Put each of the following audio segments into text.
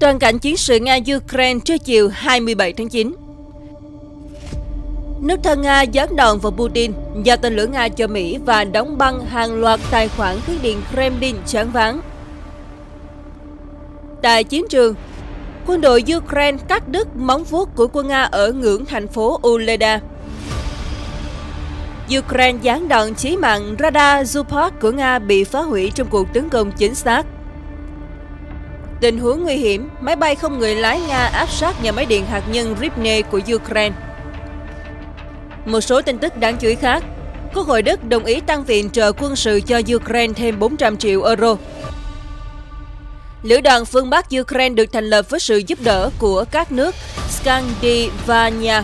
Toàn cảnh chiến sự Nga-Ukraine trưa chiều 27 tháng 9 Nước thân Nga giáng đòn vào Putin, do tên lửa Nga cho Mỹ và đóng băng hàng loạt tài khoản khí điện Kremlin chán ván. Tại chiến trường, quân đội Ukraine cắt đứt móng vuốt của quân Nga ở ngưỡng thành phố Uleda. Ukraine giáng đòn chí mạng radar Zuport của Nga bị phá hủy trong cuộc tấn công chính xác. Tình huống nguy hiểm, máy bay không người lái Nga áp sát nhà máy điện hạt nhân Rivne của Ukraine. Một số tin tức đáng chú ý khác. Quốc hội Đức đồng ý tăng viện trợ quân sự cho Ukraine thêm 400 triệu euro. Lữ đoàn phương Bắc Ukraine được thành lập với sự giúp đỡ của các nước Scandinavia.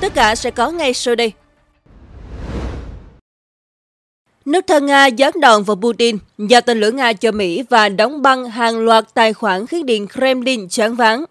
Tất cả sẽ có ngay sau đây. Nước thân Nga gián đòn vào Putin, do tên lửa Nga cho Mỹ và đóng băng hàng loạt tài khoản khiến Điện Kremlin chán vắng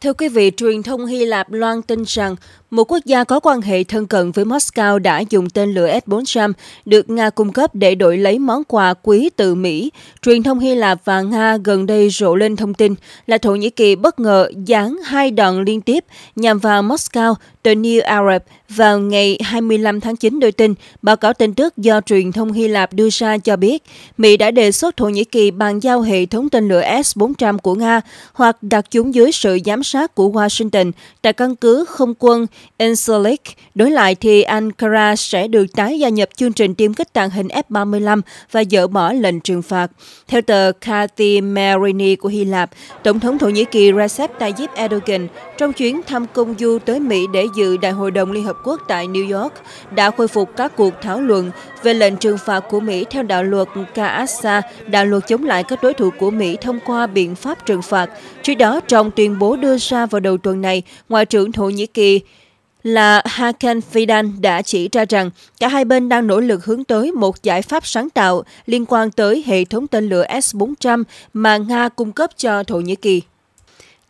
Thưa quý vị, truyền thông Hy Lạp loan tin rằng một quốc gia có quan hệ thân cận với Moscow đã dùng tên lửa S-400 được Nga cung cấp để đổi lấy món quà quý từ Mỹ. Truyền thông Hy Lạp và Nga gần đây rộ lên thông tin là Thổ Nhĩ Kỳ bất ngờ giáng hai đòn liên tiếp nhằm vào Moscow, The New Arab, vào ngày 25 tháng 9 đưa tin. Báo cáo tin tức do truyền thông Hy Lạp đưa ra cho biết Mỹ đã đề xuất Thổ Nhĩ Kỳ bàn giao hệ thống tên lửa S-400 của Nga hoặc đặt chúng dưới sự giám sát của Washington tại căn cứ không quân Incelic. Đối lại thì Ankara sẽ được tái gia nhập chương trình tiêm kích tàng hình F-35 và dỡ bỏ lệnh trừng phạt. Theo tờ Kathy Marini của Hy Lạp, Tổng thống Thổ Nhĩ Kỳ Recep Tayyip Erdogan trong chuyến thăm công du tới Mỹ để dự Đại hội đồng Liên Hợp Quốc tại New York đã khôi phục các cuộc thảo luận về lệnh trừng phạt của Mỹ theo đạo luật Kaasa, đạo luật chống lại các đối thủ của Mỹ thông qua biện pháp trừng phạt. Trước đó, trong tuyên bố đưa ra vào đầu tuần này, Ngoại trưởng Thổ Nhĩ Kỳ là Hakan Fidan đã chỉ ra rằng cả hai bên đang nỗ lực hướng tới một giải pháp sáng tạo liên quan tới hệ thống tên lửa S-400 mà Nga cung cấp cho Thổ Nhĩ Kỳ.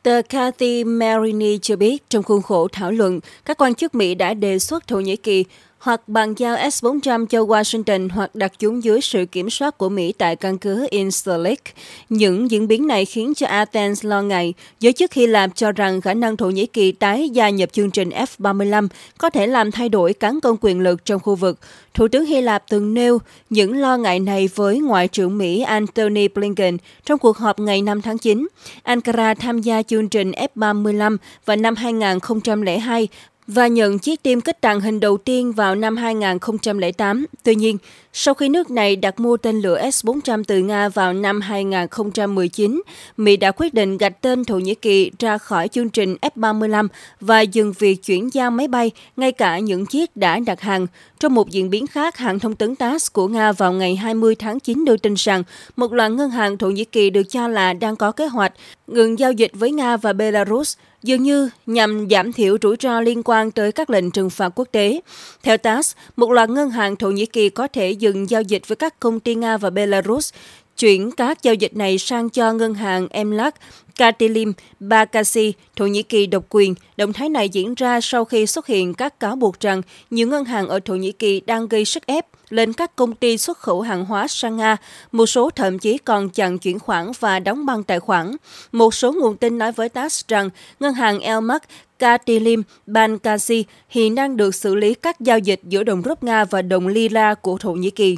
Tờ Kathy Marini cho biết trong khuôn khổ thảo luận, các quan chức Mỹ đã đề xuất Thổ Nhĩ Kỳ hoặc bàn giao S-400 cho Washington hoặc đặt chúng dưới sự kiểm soát của Mỹ tại căn cứ Incirlik. Những diễn biến này khiến cho Athens lo ngại. Giới chức Hy Lạp cho rằng khả năng Thổ Nhĩ Kỳ tái gia nhập chương trình F-35 có thể làm thay đổi cán cân quyền lực trong khu vực. Thủ tướng Hy Lạp từng nêu những lo ngại này với Ngoại trưởng Mỹ Antony Blinken trong cuộc họp ngày 5 tháng 9. Ankara tham gia chương trình F-35 vào năm 2002 và nhận chiếc tiêm kích tàng hình đầu tiên vào năm 2008. Tuy nhiên, sau khi nước này đặt mua tên lửa S-400 từ Nga vào năm 2019, Mỹ đã quyết định gạch tên Thổ Nhĩ Kỳ ra khỏi chương trình F-35 và dừng việc chuyển giao máy bay, ngay cả những chiếc đã đặt hàng. Trong một diễn biến khác, hãng thông tấn TASS của Nga vào ngày 20 tháng 9 đưa tin rằng một loạt ngân hàng Thổ Nhĩ Kỳ được cho là đang có kế hoạch ngừng giao dịch với Nga và Belarus. Dường như nhằm giảm thiểu rủi ro liên quan tới các lệnh trừng phạt quốc tế. Theo TASS, một loạt ngân hàng Thổ Nhĩ Kỳ có thể dừng giao dịch với các công ty Nga và Belarus, chuyển các giao dịch này sang cho ngân hàng Emlak, Katilim, Bakasi, Thổ Nhĩ Kỳ độc quyền. Động thái này diễn ra sau khi xuất hiện các cáo buộc rằng nhiều ngân hàng ở Thổ Nhĩ Kỳ đang gây sức ép lên các công ty xuất khẩu hàng hóa sang Nga, một số thậm chí còn chặn chuyển khoản và đóng băng tài khoản. Một số nguồn tin nói với TASS rằng ngân hàng Elmark Katilim Bankasi hiện đang được xử lý các giao dịch giữa đồng rúp Nga và đồng lira của Thổ Nhĩ Kỳ.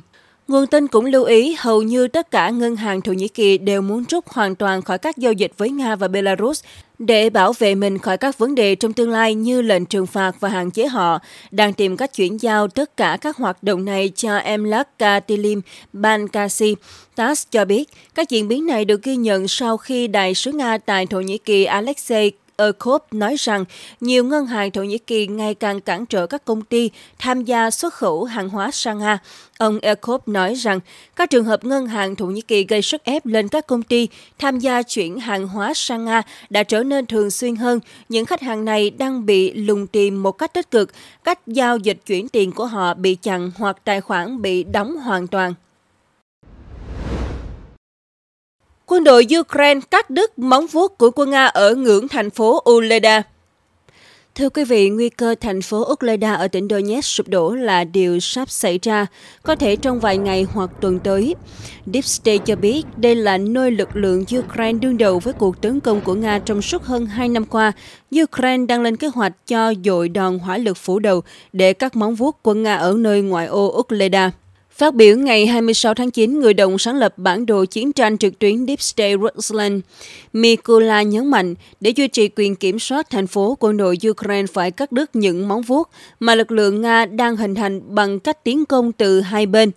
Nguồn tin cũng lưu ý hầu như tất cả ngân hàng Thổ Nhĩ Kỳ đều muốn rút hoàn toàn khỏi các giao dịch với Nga và Belarus để bảo vệ mình khỏi các vấn đề trong tương lai như lệnh trừng phạt và hạn chế họ, đang tìm cách chuyển giao tất cả các hoạt động này cho Emlak Katilim Bankasi. TASS cho biết, các diễn biến này được ghi nhận sau khi Đại sứ Nga tại Thổ Nhĩ Kỳ Alexei Erkop nói rằng nhiều ngân hàng Thổ Nhĩ Kỳ ngày càng cản trở các công ty tham gia xuất khẩu hàng hóa sang Nga. Ông Erkop nói rằng các trường hợp ngân hàng Thổ Nhĩ Kỳ gây sức ép lên các công ty tham gia chuyển hàng hóa sang Nga đã trở nên thường xuyên hơn. Những khách hàng này đang bị lùng tìm một cách tích cực, cách giao dịch chuyển tiền của họ bị chặn hoặc tài khoản bị đóng hoàn toàn. quân đội Ukraine cắt đứt móng vuốt của quân Nga ở ngưỡng thành phố Uleda. Thưa quý vị, nguy cơ thành phố Ukleda ở tỉnh Donetsk sụp đổ là điều sắp xảy ra, có thể trong vài ngày hoặc tuần tới. Deep State cho biết đây là nơi lực lượng Ukraine đương đầu với cuộc tấn công của Nga trong suốt hơn 2 năm qua. Ukraine đang lên kế hoạch cho dội đòn hỏa lực phủ đầu để cắt móng vuốt của Nga ở nơi ngoại ô Ukleda. Phát biểu ngày 26 tháng 9, người đồng sáng lập bản đồ chiến tranh trực tuyến Deep State Rusland, Mikula nhấn mạnh để duy trì quyền kiểm soát thành phố, quân đội Ukraine phải cắt đứt những móng vuốt mà lực lượng Nga đang hình thành bằng cách tiến công từ hai bên.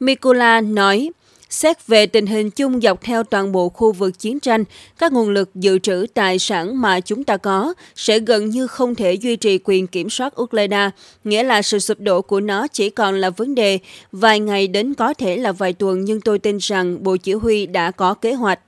Mikula nói, Xét về tình hình chung dọc theo toàn bộ khu vực chiến tranh, các nguồn lực dự trữ tài sản mà chúng ta có sẽ gần như không thể duy trì quyền kiểm soát Ukraine, nghĩa là sự sụp đổ của nó chỉ còn là vấn đề vài ngày đến có thể là vài tuần nhưng tôi tin rằng Bộ Chỉ huy đã có kế hoạch.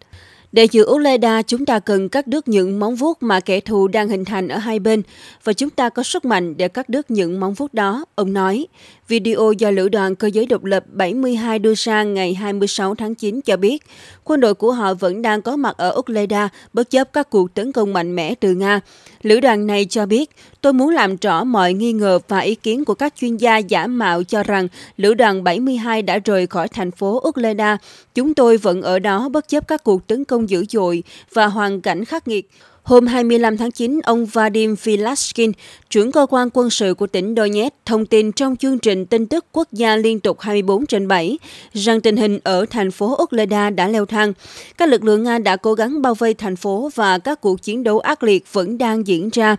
Để giữ Uleda, chúng ta cần cắt đứt những móng vuốt mà kẻ thù đang hình thành ở hai bên và chúng ta có sức mạnh để cắt đứt những móng vuốt đó, ông nói. Video do Lữ đoàn Cơ giới độc lập 72 đưa ra ngày 26 tháng 9 cho biết, quân đội của họ vẫn đang có mặt ở Ukleda bất chấp các cuộc tấn công mạnh mẽ từ Nga. Lữ đoàn này cho biết, tôi muốn làm rõ mọi nghi ngờ và ý kiến của các chuyên gia giả mạo cho rằng Lữ đoàn 72 đã rời khỏi thành phố Ukleda. Chúng tôi vẫn ở đó bất chấp các cuộc tấn công dữ dội và hoàn cảnh khắc nghiệt. Hôm 25 tháng 9, ông Vadim Vilashkin, trưởng cơ quan quân sự của tỉnh Donetsk, thông tin trong chương trình tin tức quốc gia liên tục 24 trên 7 rằng tình hình ở thành phố Ukleda đã leo thang. Các lực lượng Nga đã cố gắng bao vây thành phố và các cuộc chiến đấu ác liệt vẫn đang diễn ra.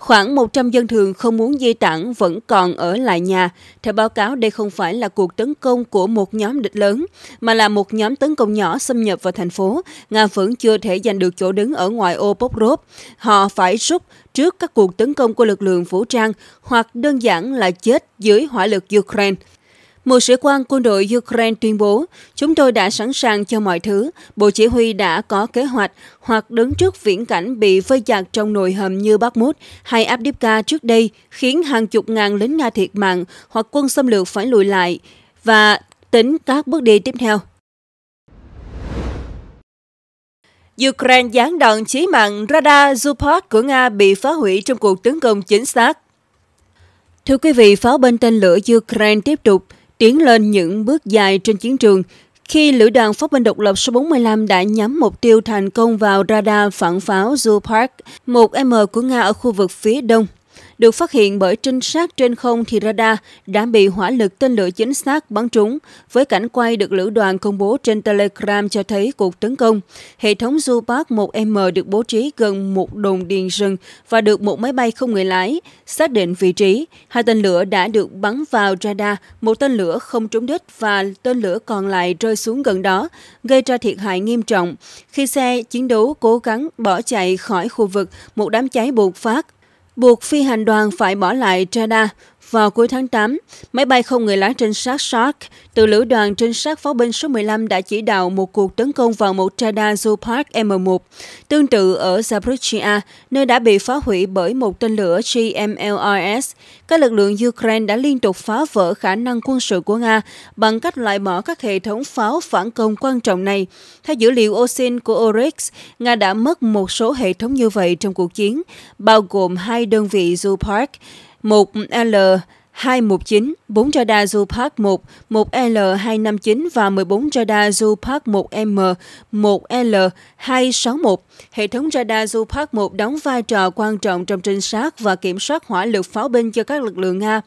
Khoảng 100 dân thường không muốn di tản vẫn còn ở lại nhà. Theo báo cáo, đây không phải là cuộc tấn công của một nhóm địch lớn, mà là một nhóm tấn công nhỏ xâm nhập vào thành phố. Nga vẫn chưa thể giành được chỗ đứng ở ngoài ô Poprov. Họ phải rút trước các cuộc tấn công của lực lượng vũ trang hoặc đơn giản là chết dưới hỏa lực Ukraine. Một sĩ quan quân đội Ukraine tuyên bố, chúng tôi đã sẵn sàng cho mọi thứ. Bộ chỉ huy đã có kế hoạch hoặc đứng trước viễn cảnh bị vây chặt trong nồi hầm như Bakhmut hay Abdivka trước đây, khiến hàng chục ngàn lính Nga thiệt mạng hoặc quân xâm lược phải lùi lại và tính các bước đi tiếp theo. Ukraine gián đoạn chí mạng radar Zuport của Nga bị phá hủy trong cuộc tấn công chính xác. Thưa quý vị, pháo bên tên lửa Ukraine tiếp tục tiến lên những bước dài trên chiến trường khi lữ đoàn pháo binh độc lập số 45 đã nhắm mục tiêu thành công vào radar phản pháo Zhu Park, một M của Nga ở khu vực phía đông được phát hiện bởi trinh sát trên không thì radar đã bị hỏa lực tên lửa chính xác bắn trúng. Với cảnh quay được lữ đoàn công bố trên Telegram cho thấy cuộc tấn công, hệ thống Zubat 1M được bố trí gần một đồn điền rừng và được một máy bay không người lái. Xác định vị trí, hai tên lửa đã được bắn vào radar, một tên lửa không trúng đích và tên lửa còn lại rơi xuống gần đó, gây ra thiệt hại nghiêm trọng. Khi xe chiến đấu cố gắng bỏ chạy khỏi khu vực, một đám cháy bùng phát buộc phi hành đoàn phải bỏ lại Jeddah vào cuối tháng 8, máy bay không người lái trinh sát Shark từ lữ đoàn trinh sát pháo binh số 15 đã chỉ đạo một cuộc tấn công vào một radar zupark M1, tương tự ở Zaporizhia, nơi đã bị phá hủy bởi một tên lửa GMLRS. Các lực lượng Ukraine đã liên tục phá vỡ khả năng quân sự của Nga bằng cách loại bỏ các hệ thống pháo phản công quan trọng này. Theo dữ liệu OSINT của Oryx, Nga đã mất một số hệ thống như vậy trong cuộc chiến, bao gồm hai đơn vị zupark 1L219, 4 radar Du Park 1, 1L259 và 14 radar Du Park 1M, 1L261. Hệ thống radar Du Park 1 đóng vai trò quan trọng trong trinh sát và kiểm soát hỏa lực pháo binh cho các lực lượng Nga.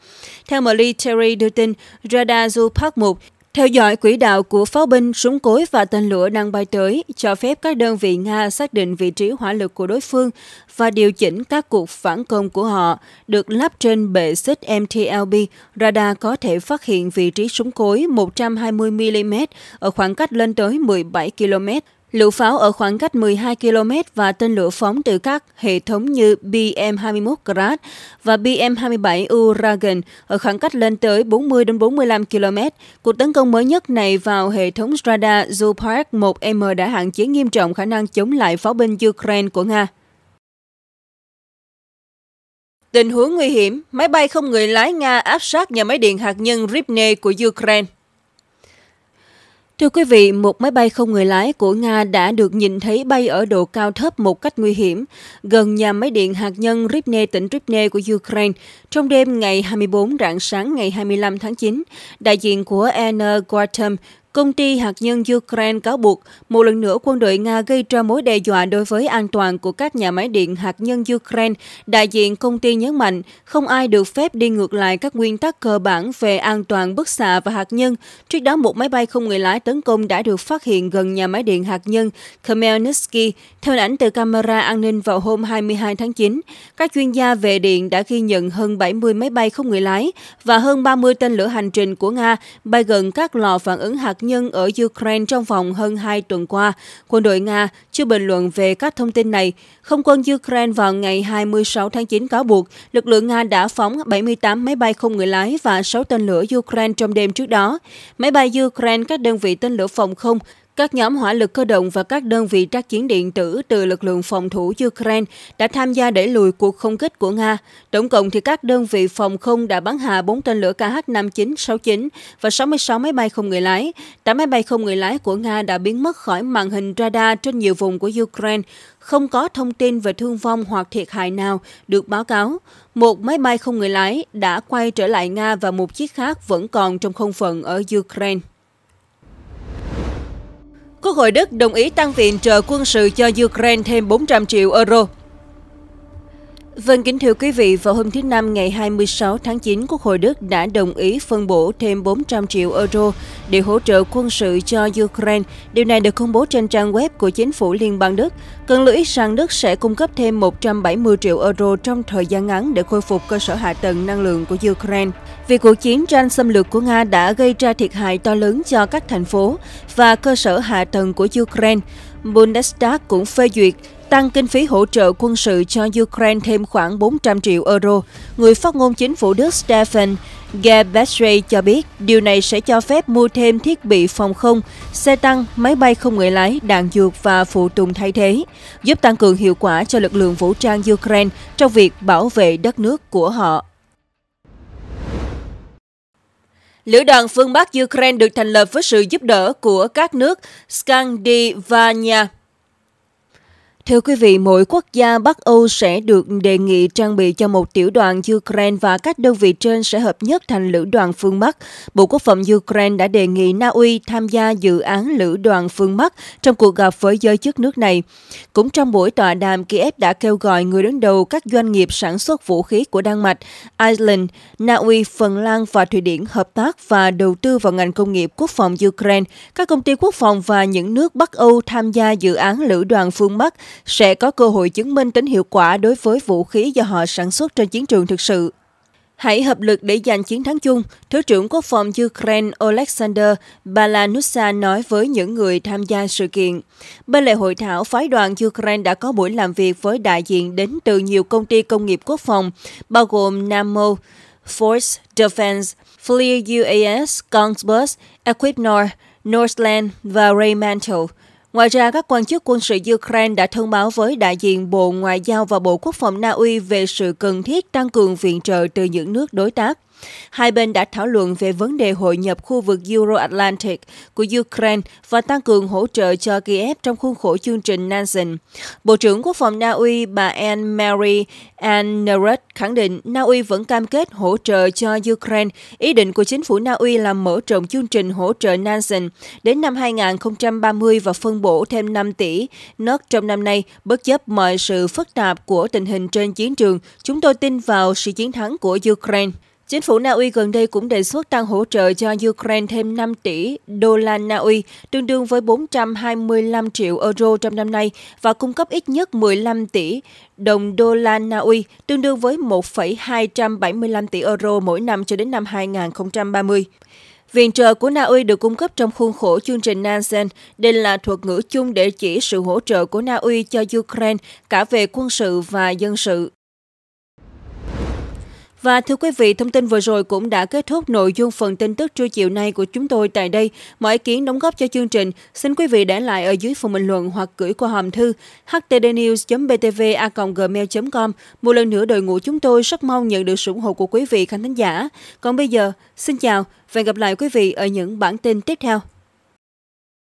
Theo Military đưa tin, radar Du Park 1 theo dõi quỹ đạo của pháo binh, súng cối và tên lửa đang bay tới, cho phép các đơn vị Nga xác định vị trí hỏa lực của đối phương và điều chỉnh các cuộc phản công của họ, được lắp trên bệ xích MTLB. Radar có thể phát hiện vị trí súng cối 120mm ở khoảng cách lên tới 17 km. Lựu pháo ở khoảng cách 12 km và tên lửa phóng từ các hệ thống như BM-21 Grad và BM-27 Uragan ở khoảng cách lên tới 40 đến 45 km. Cuộc tấn công mới nhất này vào hệ thống radar Zupar 1M đã hạn chế nghiêm trọng khả năng chống lại pháo binh Ukraine của Nga. Tình huống nguy hiểm, máy bay không người lái Nga áp sát nhà máy điện hạt nhân Rybne của Ukraine. Thưa quý vị, một máy bay không người lái của Nga đã được nhìn thấy bay ở độ cao thấp một cách nguy hiểm, gần nhà máy điện hạt nhân Rybne, tỉnh Rybne của Ukraine. Trong đêm ngày 24 rạng sáng ngày 25 tháng 9, đại diện của Anna Guatem, Công ty hạt nhân Ukraine cáo buộc một lần nữa quân đội Nga gây ra mối đe dọa đối với an toàn của các nhà máy điện hạt nhân Ukraine. Đại diện công ty nhấn mạnh không ai được phép đi ngược lại các nguyên tắc cơ bản về an toàn bức xạ và hạt nhân. Trước đó, một máy bay không người lái tấn công đã được phát hiện gần nhà máy điện hạt nhân Khmelnytsky, theo ảnh từ camera an ninh vào hôm 22 tháng 9. Các chuyên gia về điện đã ghi nhận hơn 70 máy bay không người lái và hơn 30 tên lửa hành trình của Nga bay gần các lò phản ứng hạt nhân ở Ukraine trong vòng hơn 2 tuần qua. Quân đội Nga chưa bình luận về các thông tin này. Không quân Ukraine vào ngày 26 tháng 9 cáo buộc lực lượng Nga đã phóng 78 máy bay không người lái và 6 tên lửa Ukraine trong đêm trước đó. Máy bay Ukraine các đơn vị tên lửa phòng không các nhóm hỏa lực cơ động và các đơn vị trác chiến điện tử từ lực lượng phòng thủ Ukraine đã tham gia đẩy lùi cuộc không kích của Nga. Tổng cộng thì các đơn vị phòng không đã bắn hạ 4 tên lửa KH-5969 và 66 máy bay không người lái. 8 máy bay không người lái của Nga đã biến mất khỏi màn hình radar trên nhiều vùng của Ukraine. Không có thông tin về thương vong hoặc thiệt hại nào được báo cáo. Một máy bay không người lái đã quay trở lại Nga và một chiếc khác vẫn còn trong không phận ở Ukraine. Quốc hội Đức đồng ý tăng viện trợ quân sự cho Ukraine thêm 400 triệu euro. Vâng, kính thưa quý vị, vào hôm thứ Năm ngày 26 tháng 9, Quốc hội Đức đã đồng ý phân bổ thêm 400 triệu euro để hỗ trợ quân sự cho Ukraine. Điều này được công bố trên trang web của chính phủ Liên bang Đức. Cần lưu ý rằng Đức sẽ cung cấp thêm 170 triệu euro trong thời gian ngắn để khôi phục cơ sở hạ tầng năng lượng của Ukraine. Vì cuộc chiến tranh xâm lược của Nga đã gây ra thiệt hại to lớn cho các thành phố và cơ sở hạ tầng của Ukraine, Bundestag cũng phê duyệt tăng kinh phí hỗ trợ quân sự cho Ukraine thêm khoảng 400 triệu euro. Người phát ngôn chính phủ Đức Stefan Gebesre cho biết điều này sẽ cho phép mua thêm thiết bị phòng không, xe tăng, máy bay không người lái, đạn dược và phụ tùng thay thế, giúp tăng cường hiệu quả cho lực lượng vũ trang Ukraine trong việc bảo vệ đất nước của họ. Lữ đoàn phương Bắc Ukraine được thành lập với sự giúp đỡ của các nước Scandinavia. Thưa quý vị, mỗi quốc gia Bắc Âu sẽ được đề nghị trang bị cho một tiểu đoàn Ukraine và các đơn vị trên sẽ hợp nhất thành lữ đoàn phương Bắc. Bộ Quốc phòng Ukraine đã đề nghị Na Uy tham gia dự án lữ đoàn phương Bắc trong cuộc gặp với giới chức nước này. Cũng trong buổi tọa đàm, Kiev đã kêu gọi người đứng đầu các doanh nghiệp sản xuất vũ khí của Đan Mạch, Iceland, Na Uy, Phần Lan và Thụy Điển hợp tác và đầu tư vào ngành công nghiệp quốc phòng Ukraine. Các công ty quốc phòng và những nước Bắc Âu tham gia dự án lữ đoàn phương Bắc sẽ có cơ hội chứng minh tính hiệu quả đối với vũ khí do họ sản xuất trên chiến trường thực sự. Hãy hợp lực để giành chiến thắng chung, Thứ trưởng Quốc phòng Ukraine Alexander Balanusa nói với những người tham gia sự kiện. Bên lề hội thảo, phái đoàn Ukraine đã có buổi làm việc với đại diện đến từ nhiều công ty công nghiệp quốc phòng, bao gồm Namo, Force Defense, Fleer UAS, Kongsberg, Equipnor, Northland và Raymantle. Ngoài ra, các quan chức quân sự Ukraine đã thông báo với đại diện Bộ Ngoại giao và Bộ Quốc phòng Na Uy về sự cần thiết tăng cường viện trợ từ những nước đối tác. Hai bên đã thảo luận về vấn đề hội nhập khu vực Euro-Atlantic của Ukraine và tăng cường hỗ trợ cho Kiev trong khuôn khổ chương trình Nansen. Bộ trưởng Quốc phòng Na Uy bà Anne-Marie Anneret khẳng định Na Uy vẫn cam kết hỗ trợ cho Ukraine. Ý định của chính phủ Na Uy là mở rộng chương trình hỗ trợ Nansen đến năm 2030 và phân bổ thêm 5 tỷ nớt trong năm nay, bất chấp mọi sự phức tạp của tình hình trên chiến trường. Chúng tôi tin vào sự chiến thắng của Ukraine. Chính phủ Na Uy gần đây cũng đề xuất tăng hỗ trợ cho Ukraine thêm 5 tỷ đô la Na Uy, tương đương với 425 triệu euro trong năm nay và cung cấp ít nhất 15 tỷ đồng đô la Na Uy, tương đương với 1,275 tỷ euro mỗi năm cho đến năm 2030. Viện trợ của Na Uy được cung cấp trong khuôn khổ chương trình Nansen. Đây là thuật ngữ chung để chỉ sự hỗ trợ của Na Uy cho Ukraine cả về quân sự và dân sự và thưa quý vị, thông tin vừa rồi cũng đã kết thúc nội dung phần tin tức trưa chiều nay của chúng tôi tại đây. Mọi ý kiến đóng góp cho chương trình, xin quý vị để lại ở dưới phần bình luận hoặc gửi qua hòm thư htdnews.btva.gmail.com. Một lần nữa đội ngũ chúng tôi rất mong nhận được sự ủng hộ của quý vị khán thính giả. Còn bây giờ, xin chào và hẹn gặp lại quý vị ở những bản tin tiếp theo.